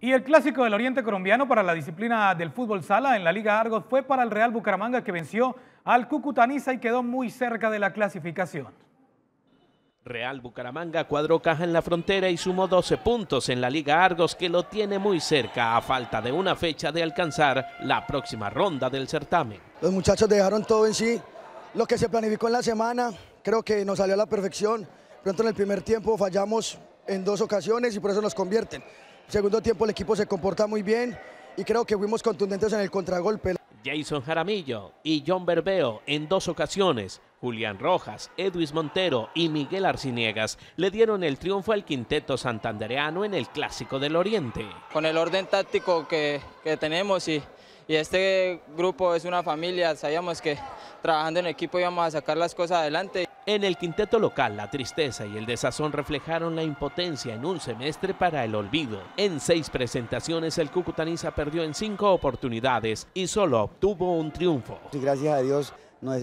Y el clásico del Oriente Colombiano para la disciplina del fútbol sala en la Liga Argos fue para el Real Bucaramanga que venció al Cucutaniza y quedó muy cerca de la clasificación. Real Bucaramanga cuadró caja en la frontera y sumó 12 puntos en la Liga Argos que lo tiene muy cerca a falta de una fecha de alcanzar la próxima ronda del certamen. Los muchachos dejaron todo en sí, lo que se planificó en la semana, creo que nos salió a la perfección. Pronto en el primer tiempo fallamos en dos ocasiones y por eso nos convierten. Segundo tiempo el equipo se comporta muy bien y creo que fuimos contundentes en el contragolpe. Jason Jaramillo y John Berbeo en dos ocasiones, Julián Rojas, Edwis Montero y Miguel Arciniegas le dieron el triunfo al quinteto santandereano en el Clásico del Oriente. Con el orden táctico que, tenemos y, y, este grupo es una familia, sabíamos que trabajando en equipo íbamos a sacar las cosas adelante. En el quinteto local, la tristeza y el desazón reflejaron la impotencia en un semestre para el olvido. En seis presentaciones, el Cucutaniza perdió en cinco oportunidades y solo obtuvo un triunfo. gracias a Dios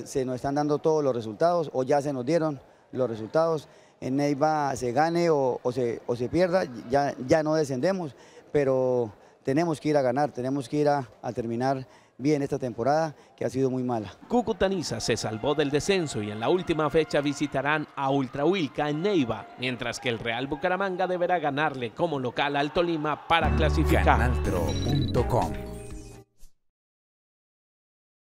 se nos están dando todos los resultados, o ya se nos dieron los resultados. En Neiva se gane o, se, pierda, ya, ya no descendemos, pero tenemos que ir a ganar, tenemos que ir a, terminar bien esta temporada que ha sido muy mala. Cucutaniza se salvó del descenso y en la última fecha visitarán a Ultrahuilca en Neiva, mientras que el Real Bucaramanga deberá ganarle como local al Tolima para clasificar.